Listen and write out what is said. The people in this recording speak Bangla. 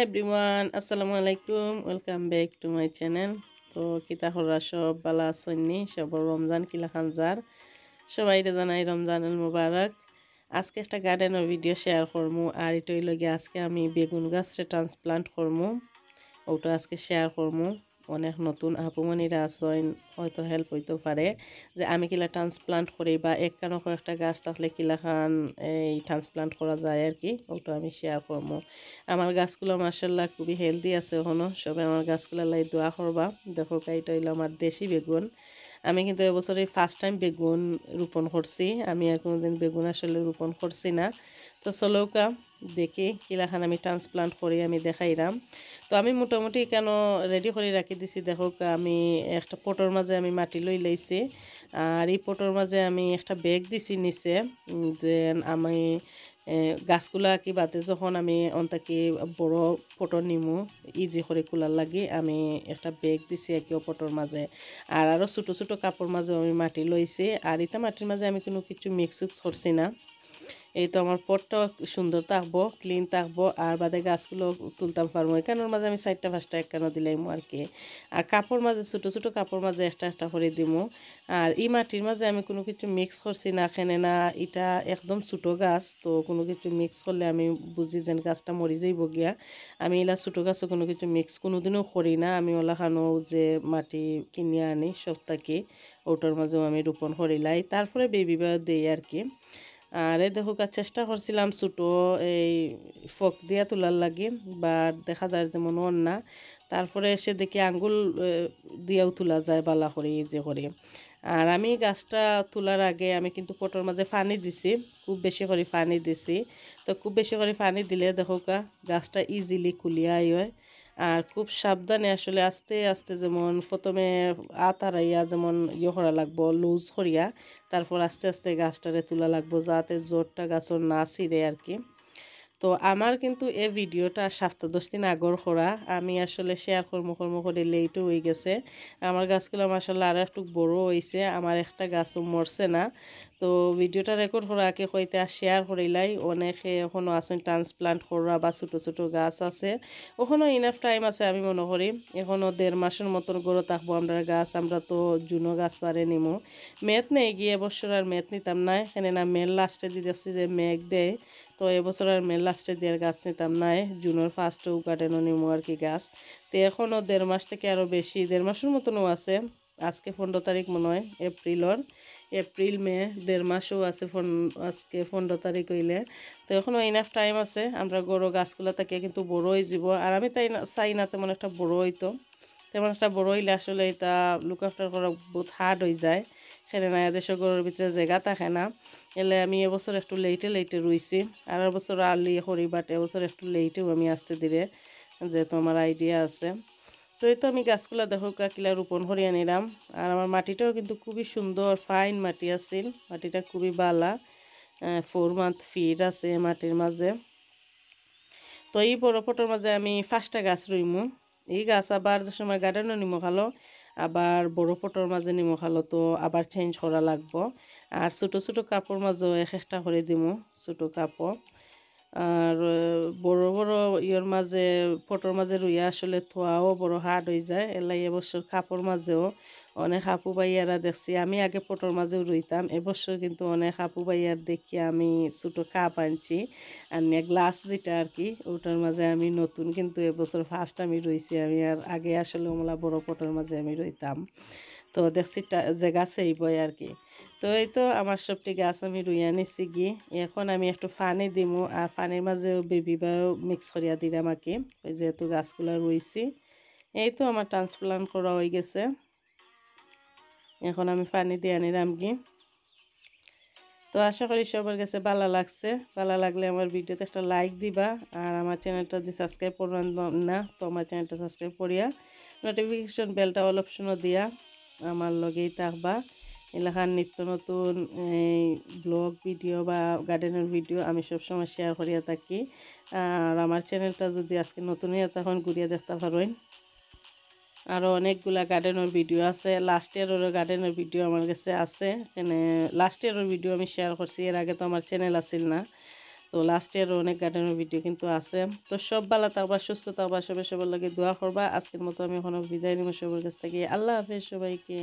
হাই ব্রিমান আসসালামু আলাইকুম welcome back to my channel তো কিতা সব বালা সন্নি সব রমজান কিলা যার সবাই জানাই রমজানুল মুবারক আজকে একটা গার্ডেনের ভিডিও শেয়ার করমু আর এটাই লগে আজকে আমি বেগুন গাছটা ট্রান্সপ্লান্ট করমু ওটা আজকে শেয়ার করমু অনেক নতুন আপুমনিরা আছেন হয়তো হেল্প হইতে পারে যে আমি কিলা ট্রান্সপ্লান্ট করি বা এক কানো একটা গাছ থাকলে কিলাখান এই ট্রান্সপ্লান্ট করা যায় আর কি ওটা আমি শেয়ার করবো আমার গাছগুলো মার্শাল্লাহ খুবই হেলদি আছে এখনও সবাই আমার গাছগুলো লাই দোয়া করবা দেখো এটা হইল আমার দেশি বেগুন আমি কিন্তু এবছরে ফার্স্ট টাইম বেগুন রোপণ করছি আমি আর কোনোদিন বেগুন আসলে রোপণ করছি না তো সলৌকা দেখি কিলাখান আমি ট্রান্সপ্লান্ট করি আমি দেখাইলাম তো আমি মোটামুটি কেন রেডি করে রাখি দিছি দেখক আমি একটা পটর মাঝে আমি মাটি লই লাইছি আর এই পটর মাঝে আমি একটা ব্যাগ দিছি নিচে যে আমি গাছগুলা কি বাতে যখন আমি অন্তাকে বড় পটর নিমু ইজি করে কুলার লাগি আমি একটা বেগ দিছি একে ফটোর মাঝে আর আরও ছোটো ছোটো কাপড় মাঝে আমি মাটি লইছি আর ইতা মাটির মাঝে আমি কোনো কিছু মিক্স উক্স করছি না এই তো আমার পটটাও সুন্দর থাকবো ক্লিন থাকবো আর বাদে গাছগুলো তুলতাম পারবো এখানোর মাঝে আমি সাইডটা পাঁচটা একখানো দিলাম আর কি আর কাপড় মাঝে ছোটো ছোটো কাপড় মাঝে একটা একটা করে দিব আর এই মাটির মাঝে আমি কোনো কিছু মিক্স করছি না খেনে না এটা একদম ছোটো গাছ তো কোনো কিছু মিক্স করলে আমি বুঝি যেন গাছটা মরি যাইব গিয়া আমি এলা ছোটো গাছও কোনো কিছু মিক্স কোনোদিনও করি না আমি ওলাখানো যে মাটি কিনে আনি সপ্তাহে ওটার মাঝেও আমি রোপণ করিলাই তারপরে বেবি বা দেই আর কি আর এই দেখুক চেষ্টা করছিলাম ছোটো এই ফক দিয়া তোলার লাগে বা দেখা যায় যেমন মনে না তারপরে এসে দেখি আঙ্গুল দিয়েও তোলা যায় বালা করে যে করে আর আমি গাছটা তোলার আগে আমি কিন্তু পটর মাঝে পানি দিছি খুব বেশি করে পানি দিছি তো খুব বেশি করে পানি দিলে দেখো গাছটা ইজিলি খুলিয়াই হয় আর খুব সাবধানে আসলে আস্তে আস্তে যেমন প্রথমে আতারাইয়া যেমন ইয়ে করা লাগবো লুজ করিয়া তারপর আস্তে আস্তে গাছটারে তোলা লাগবো যাতে জোরটা গাছ না ছিঁড়ে আর কি তো আমার কিন্তু এই ভিডিওটা সপ্তাহ দশ দিন আগর করা আমি আসলে শেয়ার কর্ম কর্ম করে লেটও হয়ে গেছে আমার গাছগুলো আসলে আরও একটু বড়ো হয়েছে আমার একটা গাছও মরছে না তো ভিডিওটা রেকর্ড করা আগে কইতে শেয়ার করিলাই অনেকে এখনও আসুন ট্রান্সপ্লান্ট করা বা ছোটো ছোটো গাছ আছে ওখানেও ইনাফ টাইম আছে আমি মনে করি এখনও দেড় মাসের মতন গড়ে থাকবো আমরা গাছ আমরা তো জুনো গাছ পারে নিমু মেদ নেই গিয়ে এবছর আর মেদ নিতাম না এখানে না মেল লাস্টে দিতে আসছে যে মেঘ দেয় তো এবছর আর মে লাস্টে দিয়ে গাছ নিতাম নাই জুনের ফার্স্ট কাটেন নিমো আর কি গাছ তো এখনও দেড় মাস থেকে আরও বেশি দেড় মাসের মতনও আছে আজকে পনেরো তারিখ মনে হয় এপ্রিলর এপ্রিল মে দেড় মাসও আছে ফোন আজকে পনেরো তারিখ হইলে তো এখনও ইনাফ টাইম আছে আমরা গরু গাছগুলো থাকে কিন্তু হয়ে যাব আর আমি তাই চাই না তেমন একটা বড় হইতো তেমন একটা বড় হইলে আসলে এটা লুক আফটার করা বহুত হার্ড হয়ে যায় খেলে না এদেশের গরুর ভিতরে জায়গা থাকে না এলে আমি এবছর একটু লেটে লেটে রুইছি আর বছর আর্লি করি বাট এবছর একটু লেটেও আমি আসতে দিলে যেহেতু আমার আইডিয়া আছে তো এই তো আমি গাছগুলা দেখো কাকিলা রোপণ করিয়া নিলাম আর আমার মাটিটাও কিন্তু খুবই সুন্দর ফাইন মাটি আছিল মাটিটা খুবই বালা ফোর মান্থ ফিট আছে মাটির মাঝে তো এই বড় ফটোর মাঝে আমি পাঁচটা গাছ রইমু এই গাছ আবার যে সময় গার্ডেনও নিমো খালো আবার বড় পটর মাঝে নিমখালো তো আবার চেঞ্জ করা লাগব আর ছোট ছোটো কাপড় মাঝেও এক একটা করে দিব ছোটো কাপড় আর বড় বড় ইয়ের মাঝে ফটোর মাঝে রুইয়া আসলে থোয়াও বড় হার্ড হয়ে যায় এলাই এবছর কাপড় মাঝেও অনেক আপু ভাইয়ারা দেখছি আমি আগে ফটোর মাঝেও রইতাম এবছর কিন্তু অনেক আপু ভাইয়ার দেখি আমি ছোটো কাপ আনছি আর গ্লাস যেটা আর কি ওটার মাঝে আমি নতুন কিন্তু এবছর ফার্স্ট আমি রইছি আমি আর আগে আসলে ওমলা বড় ফটোর মাঝে আমি রইতাম তো দেখছি জায়গা সেই বই আর কি তো এই তো আমার সবটি গাছ আমি রুই আনিছি গি এখন আমি একটু ফানি দিমু আর ফানির মাঝে বেবি বাও মিক্স করিয়া দিলাম আর কি যেহেতু গাছগুলো রুইছি এই তো আমার ট্রান্সপ্লান্ট করা হয়ে গেছে এখন আমি পানি দিয়ে নিলাম কি তো আশা করি সবার কাছে ভালো লাগছে ভালো লাগলে আমার ভিডিওতে একটা লাইক দিবা আর আমার চ্যানেলটা যদি সাবস্ক্রাইব করবেন না তো আমার চ্যানেলটা সাবস্ক্রাইব করিয়া নোটিফিকেশন বেলটা অল অপশনও দিয়া আমার লগেই থাকবা এলাকার নিত্য নতুন এই ব্লগ ভিডিও বা গার্ডেনের ভিডিও আমি সবসময় শেয়ার করিয়া থাকি আর আমার চ্যানেলটা যদি আজকে নতুন হইয়া তখন ঘুরিয়া দেখতে পারবেন আরও অনেকগুলা গার্ডেনের ভিডিও আছে লাস্ট ইয়ারেরও গার্ডেনের ভিডিও আমার কাছে আছে এখানে লাস্ট ইয়ারের ভিডিও আমি শেয়ার করছি এর আগে তো আমার চ্যানেল আসিল না তো লাস্ট ইয়ারও অনেক গার্ডেনের ভিডিও কিন্তু আছে তো সব ভালো থাকবা সুস্থ থাকবা সবাই সবার লাগে দোয়া করবা আজকের মতো আমি এখনও বিদায় নিব সবার কাছ থেকে আল্লাহ হাফেজ সবাইকে